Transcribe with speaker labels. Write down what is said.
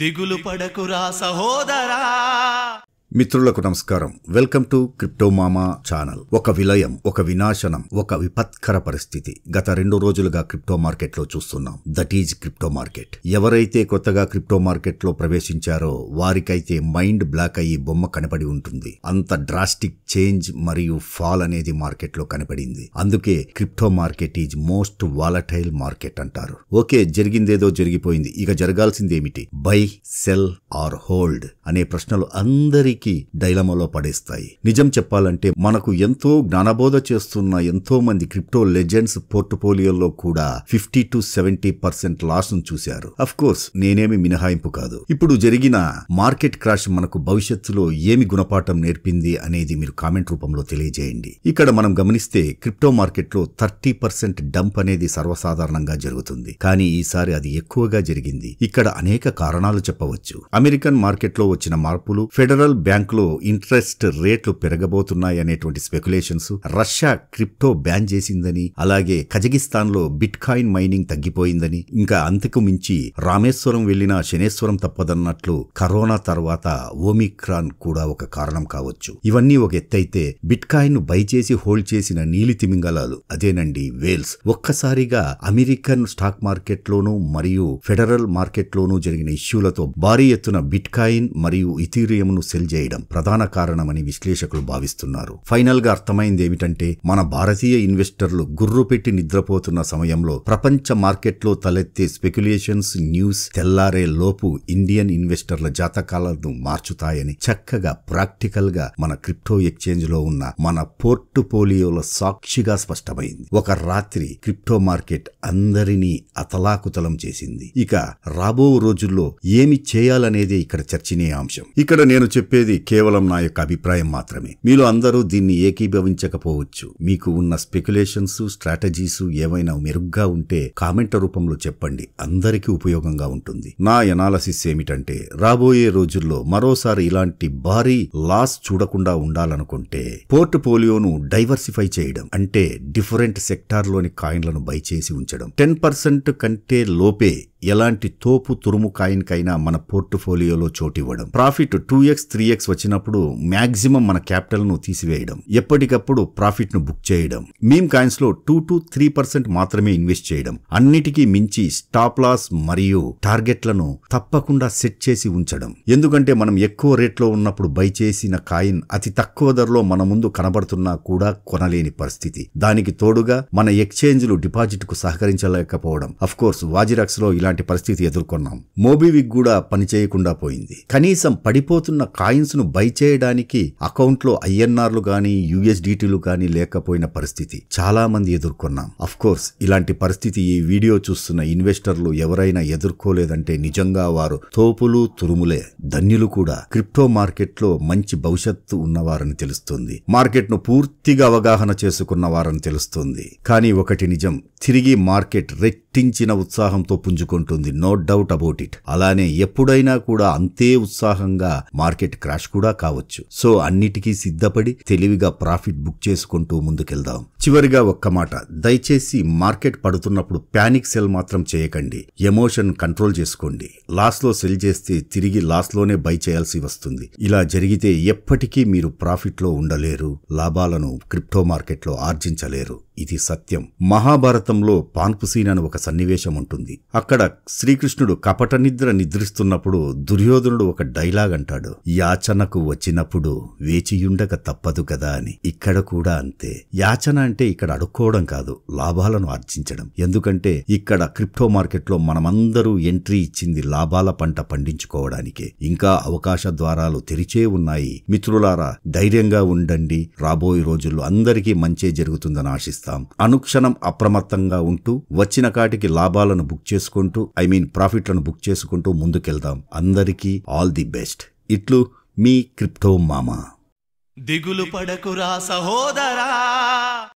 Speaker 1: దిగులు పడకురా సహోదరా మిత్రులకు నమస్కారం వెల్కమ్ టు క్రిప్టోమామా ఛానల్ ఒక విలయం ఒక వినాశనం ఒక విపత్కర పరిస్థితి గత రెండు రోజులుగా క్రిప్టో మార్కెట్లో చూస్తున్నాం దట్ ఈజ్ క్రిప్టో మార్కెట్ ఎవరైతే కొత్తగా క్రిప్టో మార్కెట్లో ప్రవేశించారో వారికైతే మైండ్ బ్లాక్ అయ్యి బొమ్మ కనపడి ఉంటుంది అంత డ్రాస్టిక్ చేంజ్ మరియు ఫాల్ అనేది మార్కెట్లో కనపడింది అందుకే crypto market is most volatile market అంటారు ఓకే జరిగిందేదో జరిగిపోయింది ఇక జరగాల్సిందేమిటి బై సెల్ ఆర్ హోల్డ్ అనే ప్రశ్నలు అందరి పైకి డైలమలో పడేస్తాయి నిజం చెప్పాలంటే మనకు ఎంతో జ్ఞానబోధ చేస్తున్న ఎంతో మంది క్రిప్టో లెజెండ్స్ పోర్ట్ఫోలియోలో కూడా fifty to seventy percent loss ను చూశారు అఫ్ కోర్స్ నేనేమి మినహాయింపు కాదు ఇప్పుడు జరిగిన మార్కెట్ క్రాష్ మనకు భవిష్యత్తులో ఏమి గుణపాఠం నేర్పింది అనేది మీరు కామెంట్ రూపంలో తెలియజేయండి ఇక్కడ మనం గమనిస్తే క్రిప్టో మార్కెట్లో థర్టీ పర్సెంట్ డంప్ అనేది సర్వసాధారణంగా జరుగుతుంది కానీ ఈసారి అది ఎక్కువగా జరిగింది ఇక్కడ అనేక కారణాలు చెప్పవచ్చు అమెరికన్ మార్కెట్లో వచ్చిన మార్పులు ఫెడరల్ లో ఇంట్రెస్ట్ రేట్లు పెరగబోతున్నాయి అనేటువంటి స్పెక్యులేషన్స్ రష్యా క్రిప్టో బ్యాన్ చేసిందని అలాగే కజకిస్తాన్లో బిట్ కాయిన్ మైనింగ్ తగ్గిపోయిందని ఇంకా అంతకు మించి రామేశ్వరం వెళ్లిన శనేశ్వరం తప్పదన్నట్లు కరోనా తర్వాత ఓమిక్రాన్ కూడా ఒక కారణం కావచ్చు ఇవన్నీ ఒక ఎత్తైతే బిట్ కాయిన్ ను బై చేసి హోల్డ్ చేసిన నీలి తిమింగలాలు అదేనండి వేల్స్ ఒక్కసారిగా అమెరికన్ స్టాక్ మార్కెట్లోనూ మరియు ఫెడరల్ మార్కెట్లోనూ జరిగిన ఇష్యూలతో భారీ ఎత్తున బిట్ కాయిన్ మరియు ఇథీరియంను సెల్ చేయడం ప్రధాన కారణమని విశ్లేషకులు భావిస్తున్నారు ఫైనల్ గా అర్థమైంది ఏమిటంటే మన భారతీయ ఇన్వెస్టర్లు గుర్రు పెట్టి నిద్రపోతున్న సమయంలో ప్రపంచ మార్కెట్లో తలెత్తే స్పెక్యులేషన్స్ న్యూస్ తెల్లారే లోపు ఇండియన్ ఇన్వెస్టర్ల జాతకాలను మార్చుతాయని చక్కగా ప్రాక్టికల్ గా మన క్రిప్టో ఎక్స్చేంజ్ లో ఉన్న మన పోలియోల సాక్షిగా స్పష్టమైంది ఒక రాత్రి క్రిప్టో మార్కెట్ అందరినీ అతలాకుతలం చేసింది ఇక రాబో రోజుల్లో ఏమి చేయాలనేదే ఇక్కడ చర్చనీయాంశం ఇక్కడ నేను చెప్పేది ఇది కేవలం నా యొక్క అభిప్రాయం మాత్రమే మీరు అందరూ దీన్ని ఏకీభవించకపోవచ్చు మీకు ఉన్న స్పెక్యులేషన్స్ స్ట్రాటజీస్ ఏవైనా మెరుగ్గా ఉంటే కామెంట్ రూపంలో చెప్పండి అందరికీ ఉపయోగంగా ఉంటుంది నా ఎనాలసిస్ ఏమిటంటే రాబోయే రోజుల్లో మరోసారి ఇలాంటి భారీ లాస్ చూడకుండా ఉండాలనుకుంటే పోర్ట్ పోలియోను డైవర్సిఫై చేయడం అంటే డిఫరెంట్ సెక్టార్లోని కాయిన్లను బై చేసి ఉంచడం టెన్ పర్సెంట్ కంటే లోపే ఎలాంటి తోపు తురుము కాయిన్కైనా మన పోర్టుఫోలియోలో చోటివ్వడం profit two x three x వచ్చినప్పుడు మ్యాక్సిమం మన క్యాపిటల్ను తీసివేయడం ఎప్పటికప్పుడు ప్రాఫిట్ను బుక్ చేయడం మీమ్ కాయిన్స్లో టూ టు త్రీ పర్సెంట్ మాత్రమే ఇన్వెస్ట్ చేయడం అన్నిటికీ మించి స్టాప్ లాస్ మరియు టార్గెట్లను తప్పకుండా సెట్ చేసి ఉంచడం ఎందుకంటే మనం ఎక్కువ రేట్లో ఉన్నప్పుడు బై చేసిన కాయిన్ అతి తక్కువ ధరలో మన ముందు కనబడుతున్నా కూడా కొనలేని పరిస్థితి దానికి తోడుగా మన ఎక్స్చేంజ్లు డిపాజిట్కు సహకరించలేకపోవడం అఫ్కోర్స్ వాజిరాక్స్లో ఇలా ఇలాంటి పరిస్థితి ఎదుర్కొన్నాం మోబివిక్ కూడా పనిచేయకుండా పోయింది కనీసం పడిపోతున్న కాయిన్స్ ను బై చేయడానికి అకౌంట్లో ఐఎన్ఆర్లు కానీ యుఎస్డిటీలు కానీ లేకపోయిన పరిస్థితి చాలా మంది ఎదుర్కొన్నాం కోర్స్ ఇలాంటి పరిస్థితి ఈ వీడియో చూస్తున్న ఇన్వెస్టర్లు ఎవరైనా ఎదుర్కోలేదంటే నిజంగా వారు తోపులు తురుములే ధన్యులు కూడా క్రిప్టో మార్కెట్లో మంచి భవిష్యత్తు ఉన్నవారని తెలుస్తుంది మార్కెట్ను పూర్తిగా అవగాహన చేసుకున్నవారని తెలుస్తుంది కానీ ఒకటి నిజం తిరిగి మార్కెట్ రెచ్ రెట్టించిన ఉత్సాహంతో పుంజుకుంటుంది నో డౌట్ అబౌట్ ఇట్ అలానే ఎప్పుడైనా కూడా అంతే ఉత్సాహంగా మార్కెట్ క్రాష్ కూడా కావచ్చు సో అన్నిటికీ సిద్ధపడి తెలివిగా ప్రాఫిట్ బుక్ చేసుకుంటూ ముందుకెళ్దాం చివరిగా ఒక్క మాట దయచేసి మార్కెట్ పడుతున్నప్పుడు ప్యానిక్ సెల్ మాత్రం చేయకండి ఎమోషన్ కంట్రోల్ చేసుకోండి లాస్లో సెల్ చేస్తే తిరిగి లాస్లోనే బై చేయాల్సి వస్తుంది ఇలా జరిగితే ఎప్పటికీ మీరు ప్రాఫిట్లో ఉండలేరు లాభాలను క్రిప్టో మార్కెట్లో ఆర్జించలేరు ఇది సత్యం మహాభారతంలో పాన్పుసీన్ అని ఒక సన్నివేశం ఉంటుంది అక్కడ శ్రీకృష్ణుడు కపట నిద్ర నిద్రిస్తున్నప్పుడు దుర్యోధనుడు ఒక డైలాగ్ అంటాడు యాచనకు వచ్చినప్పుడు వేచియుండక తప్పదు కదా అని ఇక్కడ కూడా అంతే యాచన అంటే అంటే ఇక్కడ అడుక్కోవడం కాదు లాభాలను ఆర్జించడం ఎందుకంటే ఇక్కడ క్రిప్టో మార్కెట్లో మనమందరూ ఎంట్రీ ఇచ్చింది లాభాల పంట పండించుకోవడానికే ఇంకా అవకాశ ద్వారాలు తెరిచే ఉన్నాయి మిత్రులారా ధైర్యంగా ఉండండి రాబోయే రోజుల్లో అందరికీ మంచే జరుగుతుందని ఆశిస్తాం అనుక్షణం అప్రమత్తంగా ఉంటూ వచ్చిన కాటికి లాభాలను బుక్ చేసుకుంటూ ఐ మీన్ ప్రాఫిట్లను బుక్ చేసుకుంటూ ముందుకెళ్దాం అందరికీ ఆల్ ది బెస్ట్ ఇట్లు మీ క్రిప్టో మామ దిగులు పడకురా సహోదరా